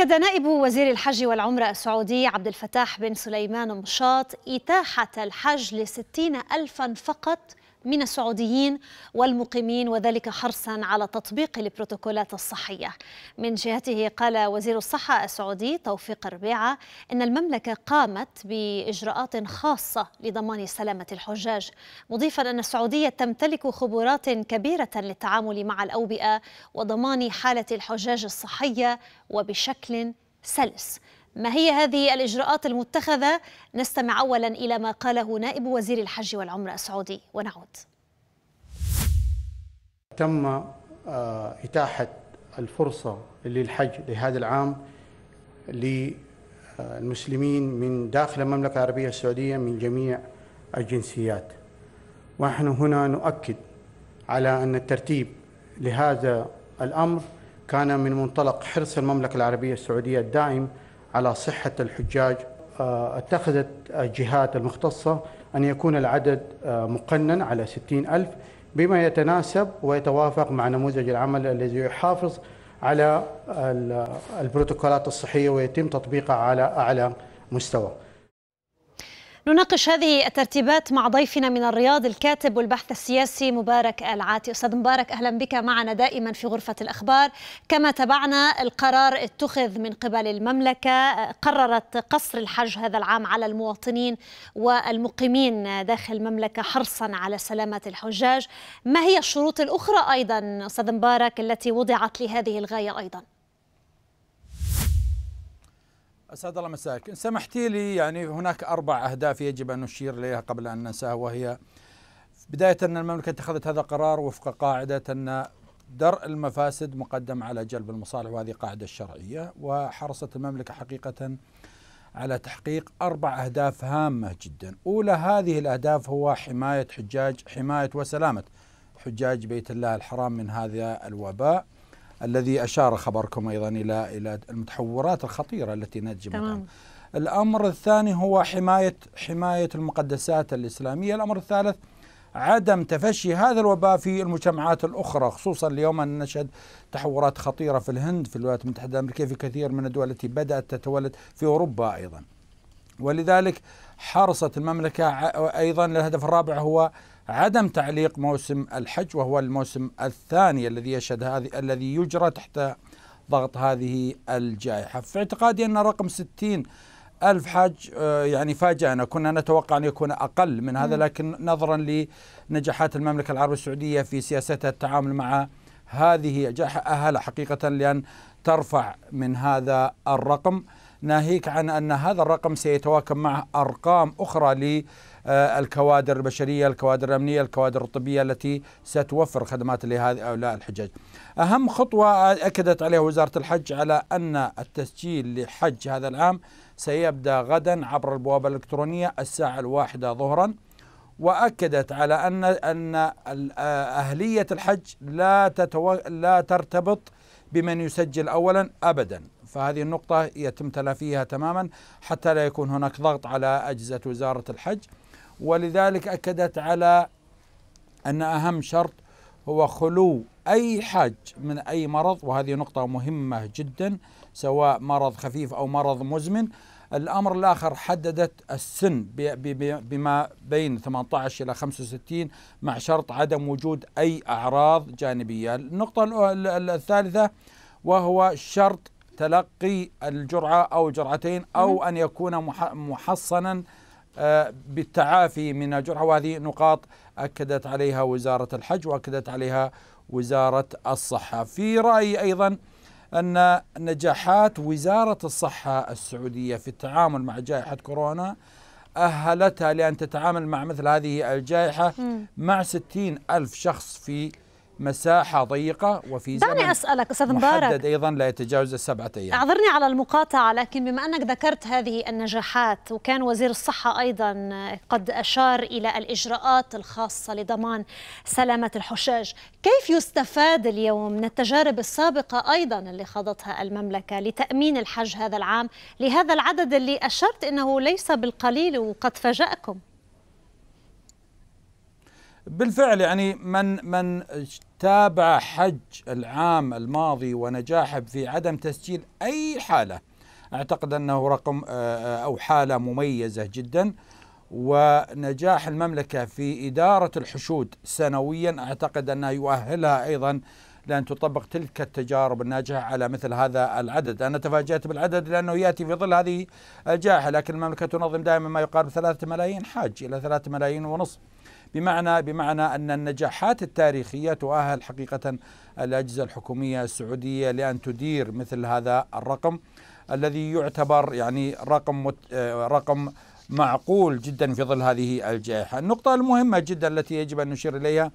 أكد نائب وزير الحج والعمرة السعودي عبد الفتاح بن سليمان مشاط إتاحة الحج لستين ألفا فقط من السعوديين والمقيمين وذلك حرصا على تطبيق البروتوكولات الصحية من جهته قال وزير الصحة السعودي توفيق الربيعة أن المملكة قامت بإجراءات خاصة لضمان سلامة الحجاج مضيفا أن السعودية تمتلك خبرات كبيرة للتعامل مع الأوبئة وضمان حالة الحجاج الصحية وبشكل سلس ما هي هذه الإجراءات المتخذة؟ نستمع أولا إلى ما قاله نائب وزير الحج والعمرة السعودي ونعود تم آه، إتاحة الفرصة للحج لهذا العام للمسلمين من داخل المملكة العربية السعودية من جميع الجنسيات ونحن هنا نؤكد على أن الترتيب لهذا الأمر كان من منطلق حرص المملكة العربية السعودية الدائم على صحة الحجاج آه، اتخذت الجهات المختصة أن يكون العدد آه، مقنن على 60 ألف بما يتناسب ويتوافق مع نموذج العمل الذي يحافظ على البروتوكولات الصحية ويتم تطبيقها على أعلى مستوى نناقش هذه الترتيبات مع ضيفنا من الرياض الكاتب والبحث السياسي مبارك العاتي أستاذ مبارك أهلا بك معنا دائما في غرفة الأخبار كما تابعنا القرار اتخذ من قبل المملكة قررت قصر الحج هذا العام على المواطنين والمقيمين داخل المملكة حرصا على سلامة الحجاج ما هي الشروط الأخرى أيضا أستاذ مبارك التي وضعت لهذه الغاية أيضا أسعد الله مساك إن سمحتي لي يعني هناك أربع أهداف يجب أن نشير إليها قبل أن ننساها وهي بداية أن المملكة اتخذت هذا القرار وفق قاعدة أن درء المفاسد مقدم على جلب المصالح وهذه قاعدة الشرعية وحرصت المملكة حقيقة على تحقيق أربع أهداف هامة جدا أولى هذه الأهداف هو حماية حجاج حماية وسلامة حجاج بيت الله الحرام من هذا الوباء الذي أشار خبركم أيضا إلى إلى المتحورات الخطيرة التي نجم تمام. الأمر الثاني هو حماية حماية المقدسات الإسلامية الأمر الثالث عدم تفشي هذا الوباء في المجتمعات الأخرى خصوصا اليوم أن نشهد تحورات خطيرة في الهند في الولايات المتحدة الأمريكية في كثير من الدول التي بدأت تتولد في أوروبا أيضا ولذلك حرصت المملكة أيضا الهدف الرابع هو عدم تعليق موسم الحج وهو الموسم الثاني الذي يشهد هذه الذي يجرى تحت ضغط هذه الجائحة في اعتقادي أن رقم 60 ألف حاج آه، يعني فاجأنا كنا نتوقع أن يكون أقل من هذا لكن نظرا لنجاحات المملكة العربية السعودية في سياستها التعامل مع هذه الجائحة أهل حقيقة لأن ترفع من هذا الرقم ناهيك عن أن هذا الرقم سيتواكب مع أرقام أخرى آه، الكوادر البشريه، الكوادر الامنيه، الكوادر الطبيه التي ستوفر خدمات لهؤلاء الحجاج. اهم خطوه اكدت عليها وزاره الحج على ان التسجيل لحج هذا العام سيبدا غدا عبر البوابه الالكترونيه الساعه الواحده ظهرا. واكدت على ان ان آه، اهليه الحج لا تتو... لا ترتبط بمن يسجل اولا ابدا فهذه النقطه يتم تلافيها تماما حتى لا يكون هناك ضغط على اجهزه وزاره الحج ولذلك اكدت على ان اهم شرط هو خلو اي حاج من اي مرض وهذه نقطه مهمه جدا سواء مرض خفيف او مرض مزمن الامر الاخر حددت السن بما بين 18 الى 65 مع شرط عدم وجود اي اعراض جانبيه النقطه الثالثه وهو شرط تلقي الجرعه او جرعتين او ان يكون محصنا آه، بالتعافي من الجرحى وهذه نقاط أكدت عليها وزارة الحج وأكدت عليها وزارة الصحة في رأيي أيضا أن نجاحات وزارة الصحة السعودية في التعامل مع جائحة كورونا أهلتها لأن تتعامل مع مثل هذه الجائحة مع 60 ألف شخص في مساحة ضيقة وفي زمن دعني أسألك أستاذ مبارك محدد أيضا لا يتجاوز السبعة أيام أعذرني على المقاطعة لكن بما أنك ذكرت هذه النجاحات وكان وزير الصحة أيضا قد أشار إلى الإجراءات الخاصة لضمان سلامة الحشاج كيف يستفاد اليوم من التجارب السابقة أيضا اللي خاضتها المملكة لتأمين الحج هذا العام لهذا العدد اللي أشرت أنه ليس بالقليل وقد فاجأكم بالفعل يعني من من تابع حج العام الماضي ونجاحه في عدم تسجيل اي حاله اعتقد انه رقم آه، آه، او حاله مميزه جدا ونجاح المملكه في اداره الحشود سنويا اعتقد انه يؤهلها ايضا لان تطبق تلك التجارب الناجحه على مثل هذا العدد، انا تفاجات بالعدد لانه ياتي في ظل هذه الجائحه لكن المملكه تنظم دائما ما يقارب ثلاثة ملايين حاج الى ثلاثة ملايين ونصف. بمعنى بمعنى أن النجاحات التاريخية تؤهل حقيقة الأجهزة الحكومية السعودية لأن تدير مثل هذا الرقم الذي يعتبر يعني رقم آه، رقم معقول جدا في ظل هذه الجائحة النقطة المهمة جدا التي يجب أن نشير إليها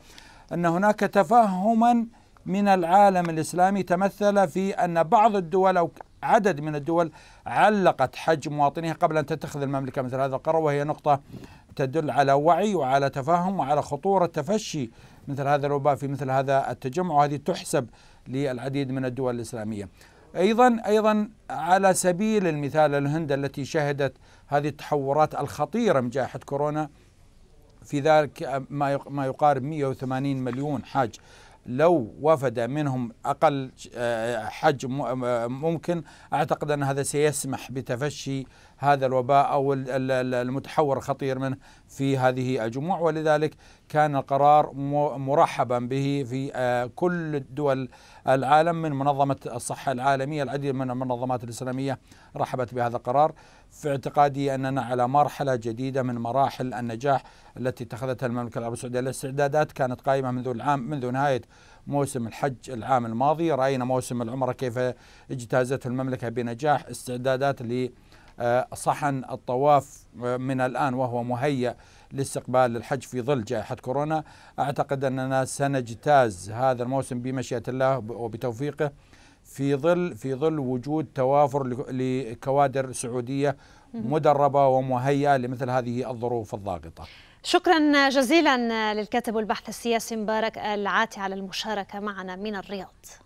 أن هناك تفهما من العالم الإسلامي تمثل في أن بعض الدول أو عدد من الدول علقت حج مواطنيها قبل أن تتخذ المملكة مثل هذا القرار وهي نقطة تدل على وعي وعلى تفهم وعلى خطورة تفشي مثل هذا الوباء في مثل هذا التجمع وهذه تحسب للعديد من الدول الإسلامية أيضا أيضا على سبيل المثال الهند التي شهدت هذه التحورات الخطيرة من جائحة كورونا في ذلك ما يقارب 180 مليون حاج لو وفد منهم اقل آه، حجم آه، ممكن اعتقد ان هذا سيسمح بتفشي هذا الوباء أو المتحور الخطير منه في هذه الجموع ولذلك كان القرار مرحبا به في آه، كل دول العالم من منظمة الصحة العالمية العديد من المنظمات الإسلامية رحبت بهذا القرار في اعتقادي أننا على مرحلة جديدة من مراحل النجاح التي اتخذتها المملكة العربية السعودية الاستعدادات كانت قائمة منذ العام منذ نهاية موسم الحج العام الماضي رأينا موسم العمرة كيف اجتازته المملكة بنجاح استعدادات آه، صحن الطواف آه، من الآن وهو مهيأ لاستقبال الحج في ظل جائحة كورونا أعتقد أننا سنجتاز هذا الموسم بمشيئة الله وبتوفيقه في ظل في ظل وجود توافر لكوادر سعودية مدربة ومهيئة لمثل هذه الظروف الضاغطة شكرا جزيلا للكاتب والبحث السياسي مبارك العاتي على المشاركة معنا من الرياض